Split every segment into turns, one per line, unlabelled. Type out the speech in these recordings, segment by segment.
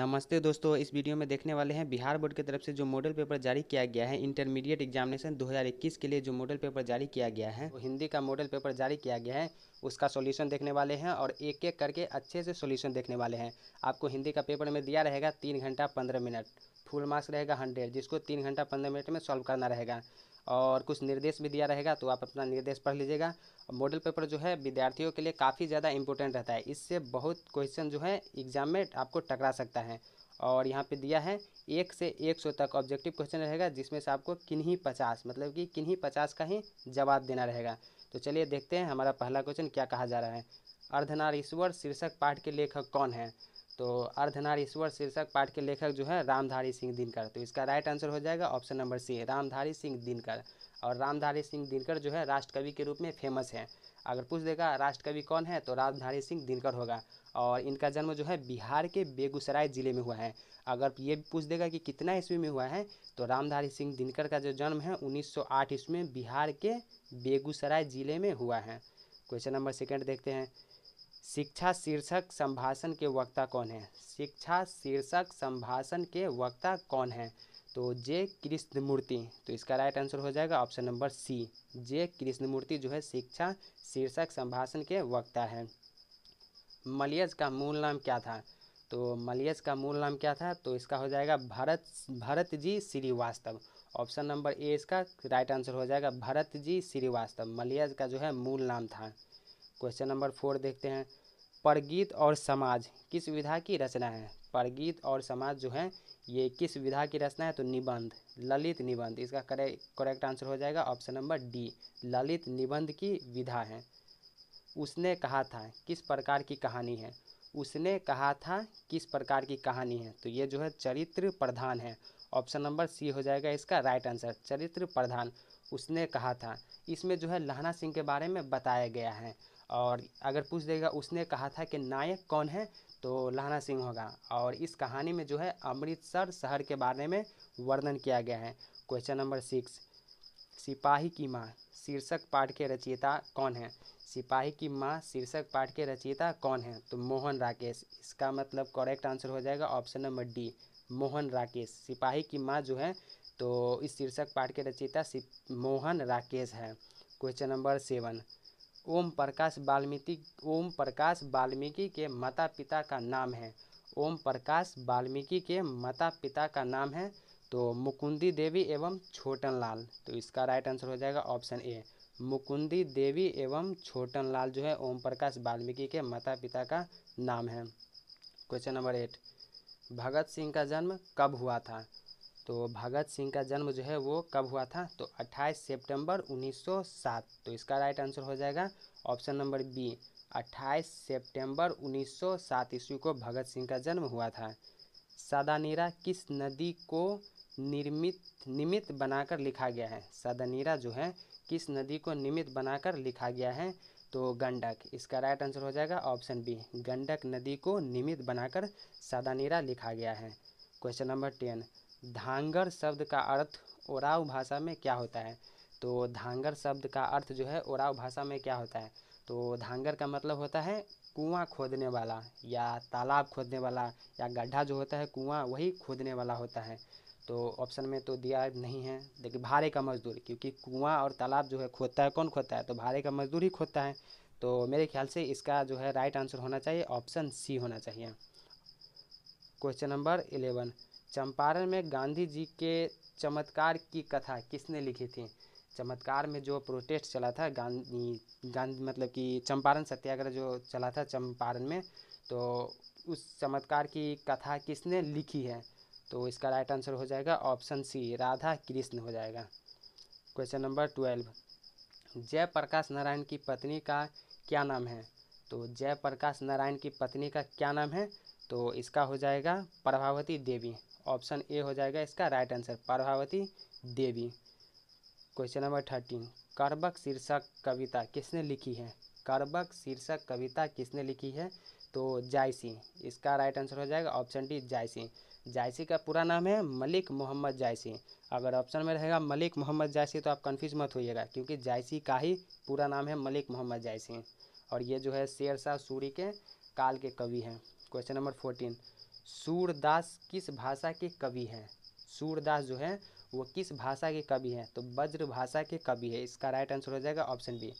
नमस्ते दोस्तों इस वीडियो में देखने वाले हैं बिहार बोर्ड की तरफ से जो मॉडल पेपर जारी किया गया है इंटरमीडिएट एग्जामिनेशन 2021 के लिए जो मॉडल पेपर जारी किया गया है वो हिंदी का मॉडल पेपर जारी किया गया है उसका सॉल्यूशन देखने वाले हैं और एक एक करके अच्छे से सॉल्यूशन देखने वाले हैं आपको हिंदी का पेपर में दिया रहेगा तीन घंटा पंद्रह मिनट फुल मार्क्स रहेगा हंड्रेड जिसको तीन घंटा पंद्रह मिनट में सॉल्व करना रहेगा और कुछ निर्देश भी दिया रहेगा तो आप अपना निर्देश पढ़ लीजिएगा मॉडल पेपर जो है विद्यार्थियों के लिए काफ़ी ज़्यादा इंपॉर्टेंट रहता है इससे बहुत क्वेश्चन जो है एग्जाम में आपको टकरा सकता है और यहाँ पे दिया है एक से एक सौ तक ऑब्जेक्टिव क्वेश्चन रहेगा जिसमें से आपको किन्हीं पचास मतलब कि किन्हीं पचास का ही जवाब देना रहेगा तो चलिए देखते हैं हमारा पहला क्वेश्चन क्या कहा जा रहा है अर्धनारीश्वर शीर्षक पाठ के लेखक कौन है तो ईश्वर शीर्षक पाठ के लेखक जो है रामधारी सिंह दिनकर तो इसका राइट आंसर हो जाएगा option number C Ramdhari Singh Dinkar और रामधारी सिंह दिनकर जो है राष्ट्रकवि के रूप में फेमस है अगर पूछ देगा राष्ट्रकवि कौन है तो रामधारी सिंह दिनकर होगा और इनका जन्म जो है बिहार के बेगूसराय ज़िले में हुआ है अगर ये पूछ देगा कि कितना ईस्वी में हुआ है तो रामधारी सिंह दिनकर का जो जन्म है 1908 ईस्वी में बिहार के बेगूसराय ज़िले में हुआ है क्वेश्चन नंबर सेकेंड देखते हैं शिक्षा शीर्षक संभाषण के वक्ता कौन है शिक्षा शीर्षक संभाषण के वक्ता कौन है तो जे कृष्णमूर्ति तो इसका राइट आंसर हो जाएगा option number C J Krishnamurti जो है शिक्षा शीर्षक संभाषण के वक्ता है मलियज का मूल नाम क्या था तो मलियज का मूल नाम क्या था तो इसका हो जाएगा Bharat Bharat ji Srivastava option number A इसका राइट आंसर हो जाएगा भरत जी श्रीवास्तव मलियज का जो है मूल नाम था क्वेश्चन नंबर फोर देखते हैं परगीत और समाज किस विधा की रचना है परगीत और समाज जो है ये किस विधा की रचना है तो निबंध ललित निबंध इसका करेक्ट आंसर हो जाएगा ऑप्शन नंबर डी ललित निबंध की विधा है उसने कहा था किस प्रकार की कहानी है उसने कहा था किस प्रकार की कहानी है तो ये जो है चरित्र प्रधान है ऑप्शन नंबर सी हो जाएगा इसका राइट आंसर चरित्र प्रधान उसने कहा था इसमें जो है लहना सिंह के बारे में बताया गया है और अगर पूछ देगा उसने कहा था कि नायक कौन है तो लहना सिंह होगा और इस कहानी में जो है अमृतसर शहर के बारे में वर्णन किया गया है क्वेश्चन नंबर सिक्स सिपाही की माँ शीर्षक पाठ के रचयिता कौन है सिपाही की माँ शीर्षक पाठ के रचयिता कौन है तो मोहन राकेश इसका मतलब करेक्ट आंसर हो जाएगा option number D Mohan Rakesh सिपाही की माँ जो है तो इस शीर्षक पाठ के रचयिता मोहन राकेश है question number seven Om Prakash Valmiki Om Prakash Valmiki के माता पिता का नाम है ओम प्रकाश वाल्मीकि के माता पिता का नाम है तो मुकुंदी देवी एवं छोटन लाल तो इसका राइट आंसर हो जाएगा ऑप्शन ए मुकुंदी देवी एवं छोटन लाल जो है ओम प्रकाश वाल्मीकि के माता पिता का नाम है question number eight Bhagat Singh का जन्म कब हुआ था तो भगत सिंह का जन्म जो है वो कब हुआ था तो 28 सितंबर 1907 तो इसका राइट आंसर हो जाएगा ऑप्शन नंबर बी 28 सितंबर 1907 ईस्वी को भगत सिंह का जन्म हुआ था सादानीरा किस नदी को निर्मित निमित्त बनाकर लिखा गया है सादानीरा जो है किस नदी को निमित्त बनाकर लिखा गया है तो गंडक इसका राइट आंसर हो जाएगा ऑप्शन बी गंडक नदी को निमित्त बनाकर सादानीरा लिखा गया है क्वेश्चन नंबर टेन धांगर शब्द का अर्थ ओराव भाषा में क्या होता है तो धांगर शब्द का अर्थ जो है ओराव भाषा में क्या होता है तो धांगर का मतलब होता है कुआं खोदने वाला या तालाब खोदने वाला या गड्ढा जो होता है कुआं वही खोदने वाला होता है तो ऑप्शन में तो दिया नहीं है देखिए भारे का मजदूर क्योंकि कुआं और तालाब जो है खोदता है कौन खोदता है तो भारे का मजदूर ही खोदता है तो मेरे ख्याल से इसका जो है राइट आंसर होना चाहिए ऑप्शन सी होना चाहिए क्वेश्चन नंबर इलेवन चंपारण में गांधी जी के चमत्कार की कथा किसने लिखी थी चमत्कार में जो प्रोटेस्ट चला था गांधी गांधी मतलब कि चंपारण सत्याग्रह जो चला था चंपारण में तो उस चमत्कार की कथा किसने लिखी है तो इसका राइट आंसर हो जाएगा ऑप्शन सी राधा कृष्ण हो जाएगा question number twelve Jayaprakash Narayan की पत्नी का क्या नाम है तो जयप्रकाश नारायण की पत्नी का क्या नाम है तो इसका हो जाएगा प्रभावती देवी ऑप्शन ए हो जाएगा इसका right answer Prabhavati Devi question number thirteen करबक शीर्षक कविता किसने लिखी है करबक शीर्षक कविता किसने लिखी है तो जायसी इसका राइट आंसर हो जाएगा ऑप्शन डी जायसी जायसी का पूरा नाम है मलिक मोहम्मद जायसी अगर ऑप्शन में रहेगा मलिक मोहम्मद जायसी तो आप कन्फ्यूज मत होइएगा क्योंकि जायसी का ही पूरा नाम है मलिक मोहम्मद जायसी और ये जो है शेर सूरी के काल के कवि हैं क्वेश्चन नंबर फोर्टीन सूरदास किस भाषा के कवि हैं सूरदास जो है वो किस भाषा के कवि हैं तो वज्र भाषा के कवि है इसका राइट आंसर हो जाएगा ऑप्शन बी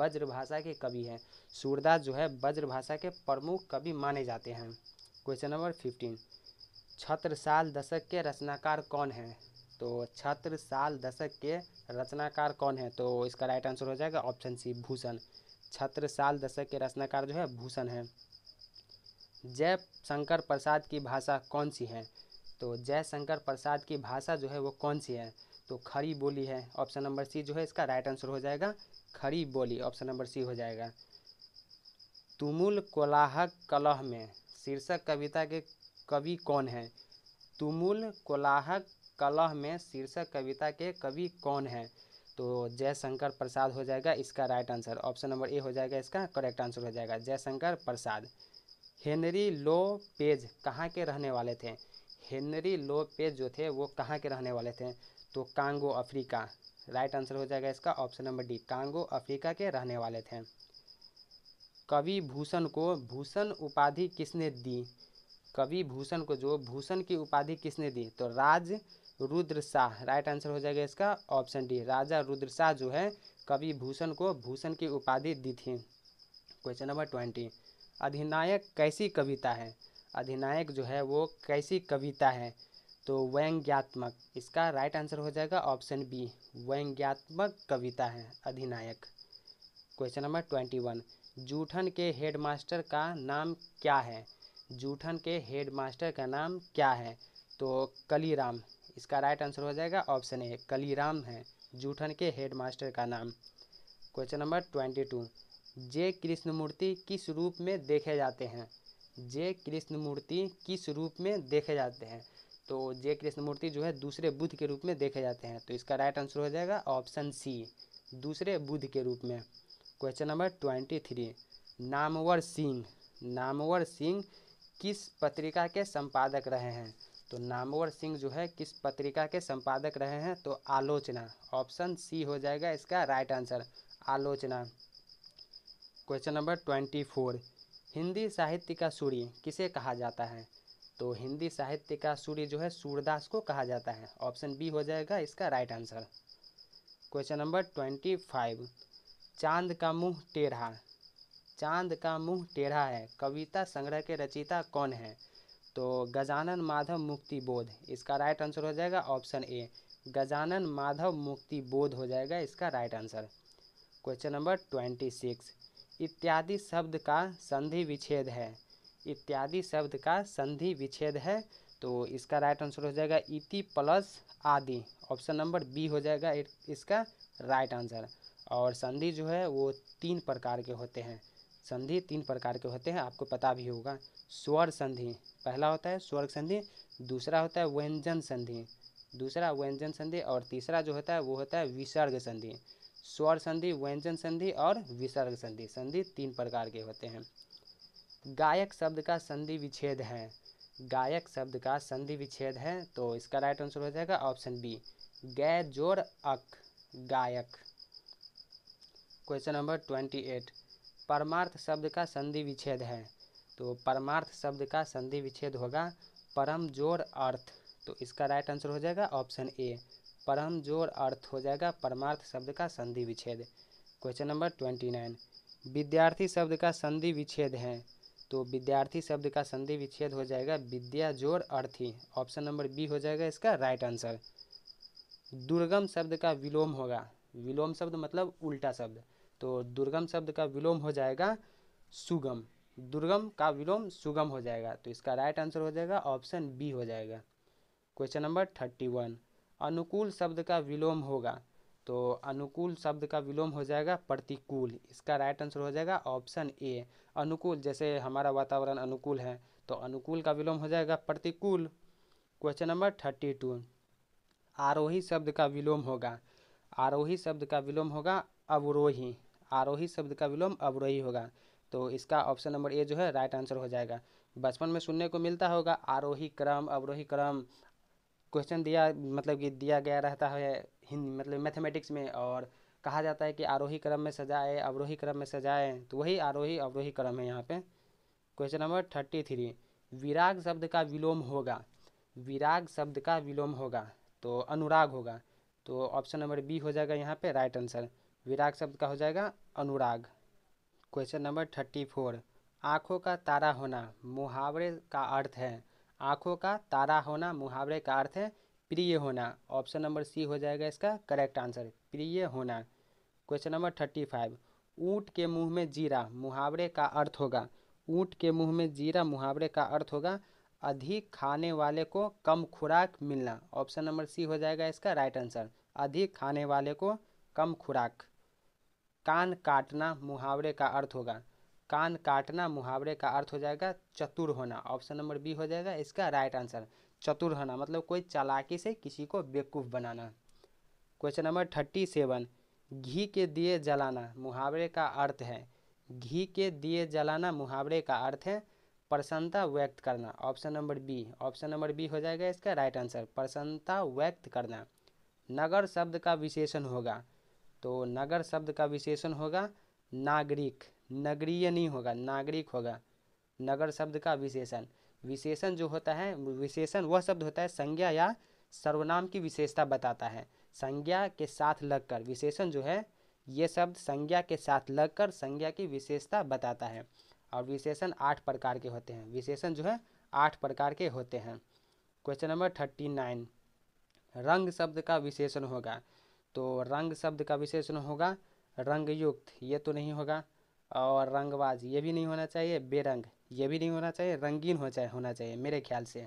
वज्र भाषा के कवि हैं सूरदास जो है वज्र भाषा के प्रमुख कवि माने जाते हैं क्वेश्चन नंबर फिफ्टीन छत्रसाल दशक के रचनाकार कौन हैं तो छत्रसाल दशक के रचनाकार कौन है तो इसका राइट आंसर हो जाएगा ऑप्शन सी भूषण छत्रसाल दशक के रचनाकार जो है भूषण है जय शंकर प्रसाद की भाषा कौन सी है तो जय शंकर प्रसाद की भाषा जो है वो कौन सी है तो खड़ी बोली है ऑप्शन नंबर सी जो है इसका राइट आंसर हो जाएगा खड़ी बोली ऑप्शन नंबर सी हो जाएगा तुमुल कोलाहक कलह में शीर्षक कविता के कवि कौन है तुमुल कोलाहक कलह में शीर्षक कविता के कवि कौन है तो जयशंकर प्रसाद हो जाएगा इसका right answer option number A हो जाएगा इसका करेक्ट आंसर हो जाएगा Jaishankar Prasad Henry Lopes कहाँ के रहने वाले थे हेनरी लो पेज जो थे वो कहाँ के रहने वाले थे तो कांगो अफ्रीका राइट आंसर हो जाएगा इसका option number D Congo Africa के रहने वाले थे कवि भूषण को भूषण उपाधि किसने दी कवि भूषण को जो भूषण की उपाधि किसने दी तो राज रुद्र शाह राइट आंसर हो जाएगा इसका ऑप्शन डी राजा रुद्र शाह जो है कवि भूषण को भूषण की उपाधि दी थी क्वेश्चन नंबर ट्वेंटी अधिनायक कैसी कविता है अधिनायक जो है वो कैसी कविता है तो व्यंग्यात्मक इसका राइट आंसर हो जाएगा ऑप्शन बी व्यंग्यात्मक कविता है अधिनायक question number twenty one Joothan के हेडमास्टर का नाम क्या है जूठन के हेडमास्टर का नाम क्या है तो कलीराम इसका राइट आंसर हो जाएगा ऑप्शन ए कलीराम है जूठन के हेडमास्टर का नाम क्वेश्चन नंबर ट्वेंटी टू जय कृष्णमूर्ति किस रूप में देखे जाते हैं जय कृष्णमूर्ति किस रूप में देखे जाते हैं तो जय कृष्णमूर्ति जो है दूसरे बुद्ध के रूप में देखे जाते हैं तो इसका राइट आंसर हो जाएगा ऑप्शन सी दूसरे बुद्ध के रूप में question number twenty three Namvar Singh Namvar Singh किस पत्रिका के संपादक रहे हैं तो नामवर सिंह जो है किस पत्रिका के संपादक रहे हैं तो आलोचना ऑप्शन सी हो जाएगा इसका right answer Alochana question number twenty four Hindi साहित्य का सूर्य किसे कहा जाता है तो हिंदी साहित्य का सूर्य जो है सूरदास को कहा जाता है ऑप्शन बी हो जाएगा इसका right answer question number twenty five चांद का मुंह टेढ़ा चांद का मुंह टेढ़ा है कविता संग्रह के रचयिता कौन है तो गजानन माधव मुक्ति बोध इसका राइट आंसर हो जाएगा ऑप्शन ए गजानन माधव मुक्ति बोध हो जाएगा इसका right answer question number twenty six इत्यादि शब्द का संधि विच्छेद है इत्यादि शब्द का संधि विच्छेद है तो इसका राइट आंसर हो जाएगा इति प्लस आदि ऑप्शन नंबर बी हो जाएगा इसका राइट आंसर और संधि जो है वो तीन प्रकार के होते हैं संधि तीन प्रकार के होते हैं आपको पता भी होगा स्वर संधि पहला होता है स्वर संधि दूसरा होता है व्यंजन संधि दूसरा व्यंजन संधि और तीसरा जो होता है वो होता है विसर्ग संधि स्वर संधि व्यंजन संधि और विसर्ग संधि संधि तीन प्रकार के होते हैं गायक शब्द का संधि विच्छेद है गायक शब्द का संधि विच्छेद है तो इसका राइट आंसर हो जाएगा ऑप्शन बी गै जोर अक गायक क्वेश्चन नंबर ट्वेंटी एट परमार्थ शब्द का संधि विच्छेद है तो परमार्थ शब्द का संधि विच्छेद होगा परम जोर अर्थ तो इसका राइट आंसर हो जाएगा ऑप्शन ए परम जोर अर्थ हो जाएगा परमार्थ शब्द का संधि विच्छेद क्वेश्चन नंबर ट्वेंटी नाइन विद्यार्थी शब्द का संधि विच्छेद है तो विद्यार्थी शब्द का संधि विच्छेद हो जाएगा विद्या जोर अर्थी ऑप्शन नंबर बी हो जाएगा इसका राइट आंसर दुर्गम शब्द का विलोम होगा विलोम शब्द मतलब उल्टा शब्द तो दुर्गम शब्द का विलोम हो जाएगा सुगम दुर्गम का विलोम सुगम हो जाएगा तो इसका राइट आंसर हो जाएगा ऑप्शन बी हो जाएगा क्वेश्चन नंबर थर्टी वन अनुकूल शब्द का विलोम होगा तो अनुकूल शब्द का विलोम हो जाएगा प्रतिकूल इसका राइट आंसर हो जाएगा ऑप्शन ए अनुकूल जैसे हमारा वातावरण अनुकूल है तो अनुकूल का विलोम हो जाएगा प्रतिकूल क्वेश्चन नंबर थर्टी टू आरोही शब्द का विलोम होगा आरोही शब्द का विलोम होगा अवरोही आरोही शब्द का विलोम अवरोही होगा तो इसका ऑप्शन नंबर ए जो है राइट आंसर हो जाएगा बचपन में सुनने को मिलता होगा आरोही क्रम अवरोही क्रम क्वेश्चन दिया मतलब कि दिया गया रहता है हिंदी मतलब मैथमेटिक्स में और कहा जाता है कि आरोही क्रम में सजाए अवरोही क्रम में सजाए तो वही आरोही अवरोही क्रम है यहाँ पे क्वेश्चन नंबर थर्टी थ्री विराग शब्द का विलोम होगा विराग शब्द का विलोम होगा तो अनुराग होगा तो ऑप्शन नंबर बी हो जाएगा यहाँ पे राइट आंसर विराग शब्द का हो जाएगा अनुराग क्वेश्चन नंबर थर्टी फोर आँखों का तारा होना मुहावरे का अर्थ है आँखों का तारा होना मुहावरे का अर्थ है प्रिय होना ऑप्शन नंबर सी हो जाएगा इसका करेक्ट आंसर प्रिय होना क्वेश्चन नंबर थर्टी फाइव ऊँट के मुँह में जीरा मुहावरे का अर्थ होगा ऊँट के मुँह में जीरा मुहावरे का अर्थ होगा अधिक खाने वाले को कम खुराक मिलना ऑप्शन नंबर सी हो जाएगा इसका राइट आंसर अधिक खाने वाले को कम खुराक कान काटना मुहावरे का अर्थ होगा कान काटना मुहावरे का अर्थ हो जाएगा चतुर होना ऑप्शन नंबर बी हो जाएगा इसका राइट आंसर चतुर होना मतलब कोई चालाकी से किसी को बेवकूफ़ बनाना क्वेश्चन नंबर थर्टी सेवन घी के दिए जलाना मुहावरे का अर्थ है घी के दिए जलाना मुहावरे का अर्थ है प्रसन्नता व्यक्त करना option number B option number B हो जाएगा इसका राइट आंसर प्रसन्नता व्यक्त करना नगर शब्द का विशेषण होगा तो नगर शब्द का विशेषण होगा नागरिक नगरीय नहीं होगा नागरिक होगा नगर शब्द का विशेषण विशेषण जो होता है विशेषण वह शब्द होता है संज्ञा या सर्वनाम की विशेषता बताता है संज्ञा के साथ लगकर विशेषण जो है ये शब्द संज्ञा के साथ लगकर संज्ञा की विशेषता बताता है और विशेषण आठ प्रकार के होते हैं विशेषण जो है आठ प्रकार के होते हैं क्वेश्चन नंबर थर्टी नाइन रंग शब्द का विशेषण होगा तो रंग शब्द का विशेषण होगा रंगयुक्त ये तो नहीं होगा और रंगबाज ये भी नहीं होना चाहिए बेरंग ये भी नहीं होना चाहिए रंगीन हो चाहिए होना चाहिए मेरे ख्याल से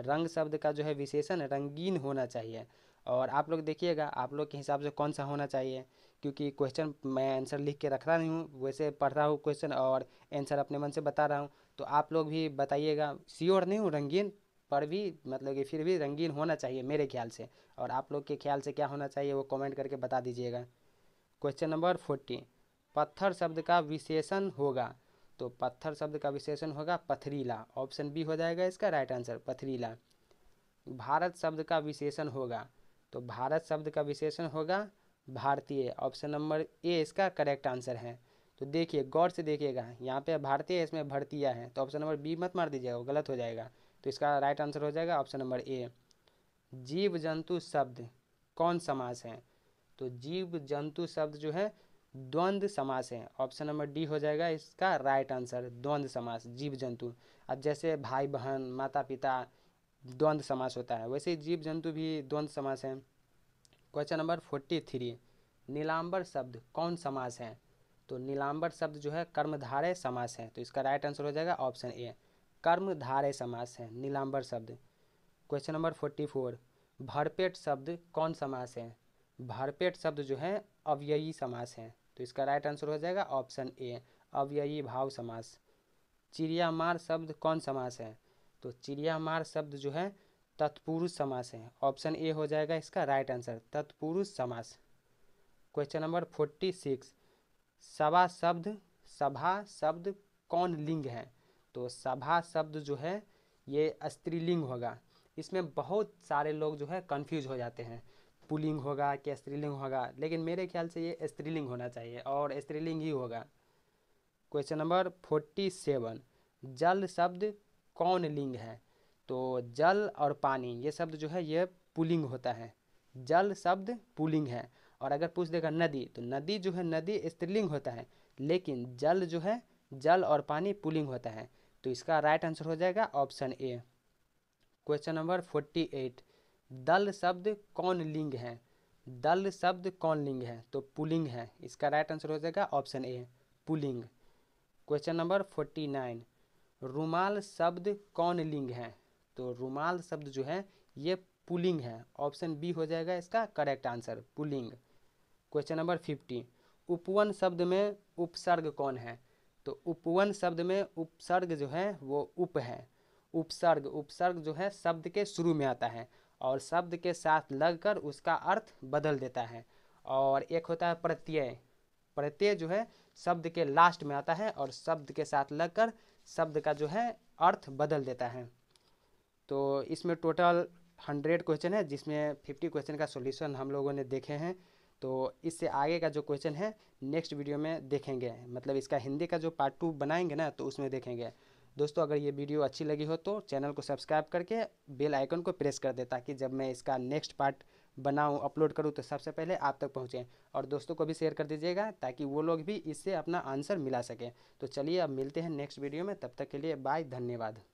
रंग शब्द का जो है विशेषण रंगीन होना चाहिए और आप लोग देखिएगा आप लोग के हिसाब से कौन सा होना चाहिए क्योंकि क्वेश्चन मैं आंसर लिख के रख रहा नहीं हूँ वैसे पढ़ रहा हूँ क्वेश्चन और आंसर अपने मन से बता रहा हूँ तो आप लोग भी बताइएगा सियोर नहीं हूँ रंगीन पर भी मतलब कि फिर भी रंगीन होना चाहिए मेरे ख्याल से और आप लोग के ख्याल से क्या होना चाहिए वो कमेंट करके बता दीजिएगा क्वेश्चन नंबर फोर्टी पत्थर शब्द का विशेषण होगा तो पत्थर शब्द का विशेषण होगा पथरीला ऑप्शन बी हो जाएगा इसका राइट आंसर पथरीला भारत शब्द का विशेषण होगा तो भारत शब्द का विशेषण होगा भारतीय ऑप्शन नंबर ए इसका करेक्ट आंसर है तो देखिए गौर से देखिएगा यहाँ पे भारतीय इसमें भर्तिया है तो ऑप्शन नंबर बी मत मार दीजिएगा वो गलत हो जाएगा तो इसका राइट आंसर हो जाएगा ऑप्शन नंबर ए जीव जंतु शब्द कौन समास है तो जीव जंतु शब्द जो है द्वंद्व समास है ऑप्शन नंबर डी हो जाएगा इसका राइट आंसर द्वंद्व समास जीव जंतु अब जैसे भाई बहन माता पिता द्वंद समास होता है वैसे जीव जंतु भी द्वंद समास है क्वेश्चन नंबर फोर्टी थ्री नीलांबर शब्द कौन समास है तो नीलांबर शब्द जो है कर्मधारय समास है तो इसका राइट आंसर हो जाएगा ऑप्शन ए कर्मधारय समास है नीलांबर शब्द क्वेश्चन नंबर फोर्टी फोर भरपेट शब्द कौन समास है भरपेट शब्द जो है अव्ययी समास है तो इसका राइट आंसर हो जाएगा ऑप्शन ए अव्ययी भाव समास चिड़िया मार शब्द कौन समास है तो चिड़िया मार शब्द जो है तत्पुरुष समास है ऑप्शन ए हो जाएगा इसका राइट आंसर तत्पुरुष समास क्वेश्चन नंबर फोर्टी सिक्स सभा शब्द सभा शब्द कौन लिंग है तो सभा शब्द जो है ये स्त्रीलिंग होगा इसमें बहुत सारे लोग जो है कंफ्यूज हो जाते हैं पुलिंग होगा कि स्त्रीलिंग होगा लेकिन मेरे ख्याल से ये स्त्रीलिंग होना चाहिए और स्त्रीलिंग ही होगा क्वेश्चन नंबर फोर्टी सेवन जल शब्द कौन लिंग है तो जल और पानी ये शब्द जो है ये पुलिंग होता है जल शब्द पुलिंग है और अगर पूछ देगा नदी तो नदी जो है नदी स्त्रीलिंग होता है लेकिन जल जो है जल और पानी पुलिंग होता है तो इसका राइट आंसर हो जाएगा option A question number forty eight दल शब्द कौन लिंग है दल शब्द कौन लिंग है तो पुलिंग है इसका राइट आंसर हो जाएगा ऑप्शन ए पुलिंग क्वेश्चन नंबर फोर्टी नाइन रुमाल शब्द कौन लिंग है तो रुमाल शब्द जो है ये पुलिंग है ऑप्शन बी हो जाएगा इसका करेक्ट आंसर पुलिंग क्वेश्चन नंबर फिफ्टी उपवन शब्द में उपसर्ग कौन है तो उपवन शब्द में उपसर्ग जो है वो उप है उपसर्ग उपसर्ग जो है शब्द के शुरू में आता है और शब्द के साथ लगकर उसका अर्थ बदल देता है और एक होता है प्रत्यय प्रत्यय जो है शब्द के लास्ट में आता है और शब्द के साथ लगकर शब्द का जो है अर्थ बदल देता है तो इसमें टोटल हंड्रेड क्वेश्चन है जिसमें फिफ्टी क्वेश्चन का सोल्यूशन हम लोगों ने देखे हैं तो इससे आगे का जो क्वेश्चन है नेक्स्ट वीडियो में देखेंगे मतलब इसका हिंदी का जो पार्ट टू बनाएंगे ना तो उसमें देखेंगे दोस्तों अगर ये वीडियो अच्छी लगी हो तो चैनल को सब्सक्राइब करके बेल आइकन को प्रेस कर दें ताकि जब मैं इसका नेक्स्ट पार्ट बनाऊँ अपलोड करूँ तो सबसे पहले आप तक पहुँचें और दोस्तों को भी शेयर कर दीजिएगा ताकि वो लोग भी इससे अपना आंसर मिला सकें तो चलिए अब मिलते हैं नेक्स्ट वीडियो में तब तक के लिए बाय धन्यवाद